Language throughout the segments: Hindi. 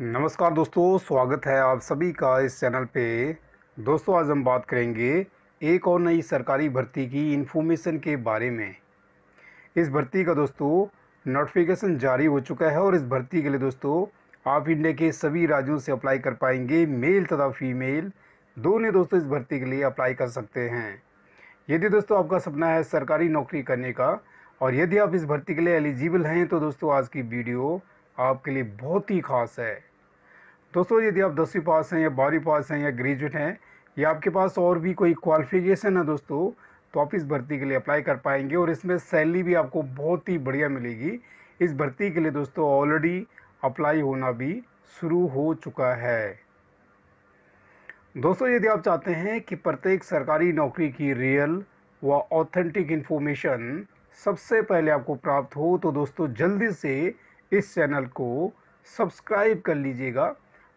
नमस्कार दोस्तों स्वागत है आप सभी का इस चैनल पे दोस्तों आज हम बात करेंगे एक और नई सरकारी भर्ती की इन्फॉर्मेशन के बारे में इस भर्ती का दोस्तों नोटिफिकेशन जारी हो चुका है और इस भर्ती के लिए दोस्तों आप इंडिया के सभी राज्यों से अप्लाई कर पाएंगे मेल तथा फीमेल दोनों दोस्तों इस भर्ती के लिए अप्लाई कर सकते हैं यदि दोस्तों आपका सपना है सरकारी नौकरी करने का और यदि आप इस भर्ती के लिए एलिजिबल हैं तो दोस्तों आज की वीडियो आपके लिए बहुत ही खास है दोस्तों यदि आप दसवीं पास हैं या बारहवीं पास हैं या ग्रेजुएट हैं या आपके पास और भी कोई क्वालिफिकेशन है दोस्तों तो आप इस भर्ती के लिए अप्लाई कर पाएंगे और इसमें सैलरी भी आपको बहुत ही बढ़िया मिलेगी इस भर्ती के लिए दोस्तों ऑलरेडी अप्लाई होना भी शुरू हो चुका है दोस्तों यदि आप चाहते हैं कि प्रत्येक सरकारी नौकरी की रियल व ऑथेंटिक इन्फॉर्मेशन सबसे पहले आपको प्राप्त हो तो दोस्तों जल्दी से इस चैनल को सब्सक्राइब कर लीजिएगा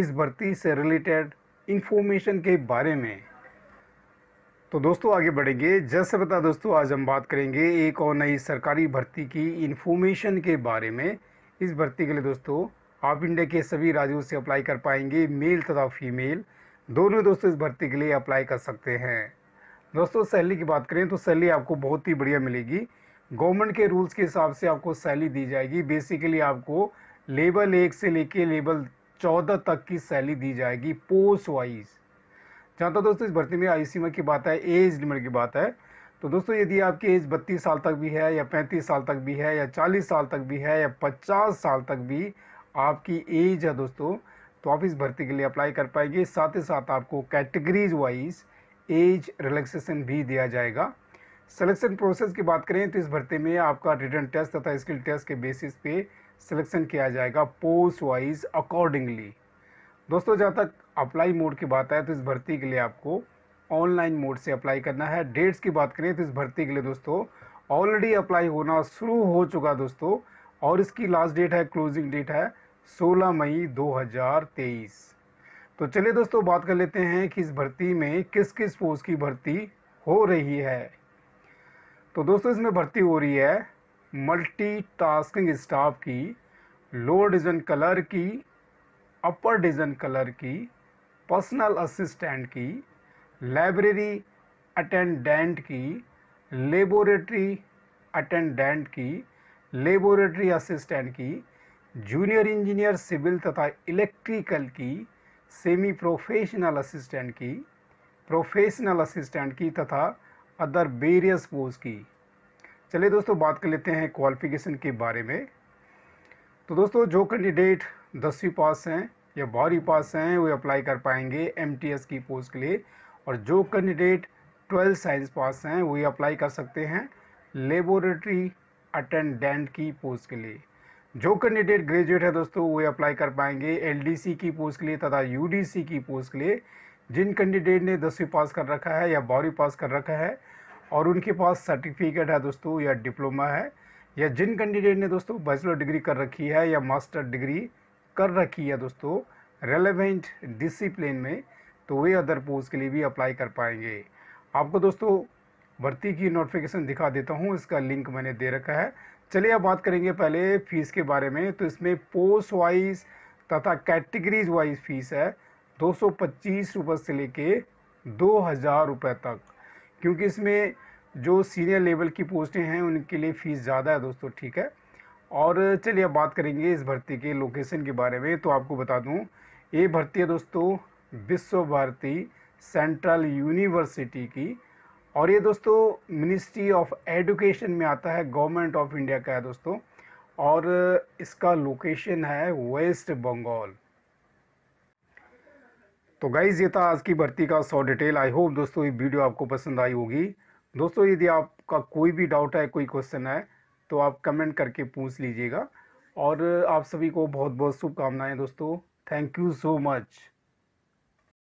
इस भर्ती से रिलेटेड इन्फॉर्मेशन के बारे में तो दोस्तों आगे बढ़ेंगे जैसे बता दोस्तों आज हम बात करेंगे एक और नई सरकारी भर्ती की इन्फॉर्मेशन के बारे में इस भर्ती के लिए दोस्तों आप इंडिया के सभी राज्यों से अप्लाई कर पाएंगे मेल तथा फीमेल दोनों दोस्तों इस भर्ती के लिए अप्लाई कर सकते हैं दोस्तों सैलरी की बात करें तो सैलरी आपको बहुत ही बढ़िया मिलेगी गवर्नमेंट के रूल्स के हिसाब से आपको सैलरी दी जाएगी बेसिकली आपको लेवल एक से लेके लेवल चौदह तक की सैलरी दी जाएगी पोस्ट वाइज जहाँ तक दोस्तों इस भर्ती में आई की बात है एज लिमिट की बात है तो दोस्तों यदि आपकी एज बत्तीस साल तक भी है या पैंतीस साल तक भी है या चालीस साल तक भी है या पचास साल तक भी आपकी एज है दोस्तों तो आप इस भर्ती के लिए अप्लाई कर पाएंगे साथ ही साथ आपको कैटेगरीज वाइज एज रिलैक्सेशन भी दिया जाएगा सिलेक्शन प्रोसेस की बात करें तो इस भर्ती में आपका रिटर्न टेस्ट तथा स्किल टेस्ट के बेसिस पे सिलेक्शन किया जाएगा पोस्ट वाइज अकॉर्डिंगली दोस्तों जहाँ तक अप्लाई मोड की बात है तो इस भर्ती के लिए आपको ऑनलाइन मोड से अप्लाई करना है डेट्स की बात करें तो इस भर्ती के लिए दोस्तों ऑलरेडी अप्लाई होना शुरू हो चुका दोस्तों और इसकी लास्ट डेट है क्लोजिंग डेट है 16 मई 2023 तो चलिए दोस्तों बात कर लेते हैं कि इस भर्ती में किस किस पोस्ट की भर्ती हो रही है तो दोस्तों इसमें भर्ती हो रही है मल्टीटास्किंग स्टाफ की लोअर डिजन कलर की अपर डिजन कलर की पर्सनल असिस्टेंट की लाइब्रेरी अटेंडेंट की लेबोरेटरी अटेंडेंट की लेबोरेटरी असिस्टेंट की जूनियर इंजीनियर सिविल तथा इलेक्ट्रिकल की सेमी प्रोफेशनल असिस्टेंट की प्रोफेशनल असिस्टेंट की तथा अदर वेरियस पोस्ट की चलिए दोस्तों बात कर लेते हैं क्वालिफिकेशन के बारे में तो दोस्तों जो कैंडिडेट दसवीं पास हैं या बारहवीं पास हैं वे अप्लाई कर पाएंगे एमटीएस की पोस्ट के लिए और जो कैंडिडेट ट्वेल्थ साइंस पास हैं वे अप्लाई कर सकते हैं लेबोरेटरी अटेंडेंट की पोस्ट के लिए जो कैंडिडेट ग्रेजुएट है दोस्तों वे अप्लाई कर पाएंगे एल की पोस्ट के लिए तथा यूडीसी की पोस्ट के लिए जिन कैंडिडेट ने दसवीं पास कर रखा है या बारहवीं पास कर रखा है और उनके पास सर्टिफिकेट है दोस्तों या डिप्लोमा है या जिन कैंडिडेट ने दोस्तों बैचलर डिग्री कर रखी है या मास्टर डिग्री कर रखी है दोस्तों रेलेवेंट डिसिप्लिन में तो वे अदर पोस्ट के लिए भी अप्लाई कर पाएंगे आपको दोस्तों भर्ती की नोटिफिकेशन दिखा देता हूँ इसका लिंक मैंने दे रखा है चलिए अब बात करेंगे पहले फीस के बारे में तो इसमें पोस्ट वाइज तथा कैटेगरीज वाइज फीस है दो सौ से लेके दो हज़ार रुपये तक क्योंकि इसमें जो सीनियर लेवल की पोस्टें हैं उनके लिए फ़ीस ज़्यादा है दोस्तों ठीक है और चलिए अब बात करेंगे इस भर्ती के लोकेशन के बारे में तो आपको बता दूँ ये भर्ती है दोस्तों विश्व भारती सेंट्रल यूनिवर्सिटी की और ये दोस्तों मिनिस्ट्री ऑफ एजुकेशन में आता है गवर्नमेंट ऑफ इंडिया का है दोस्तों और इसका लोकेशन है वेस्ट बंगाल तो गाइज ये था आज की भर्ती का सौ डिटेल आई होप दोस्तों ये वीडियो आपको पसंद आई होगी दोस्तों यदि आपका कोई भी डाउट है कोई क्वेश्चन है तो आप कमेंट करके पूछ लीजिएगा और आप सभी को बहुत बहुत शुभकामनाएँ दोस्तों थैंक यू सो मच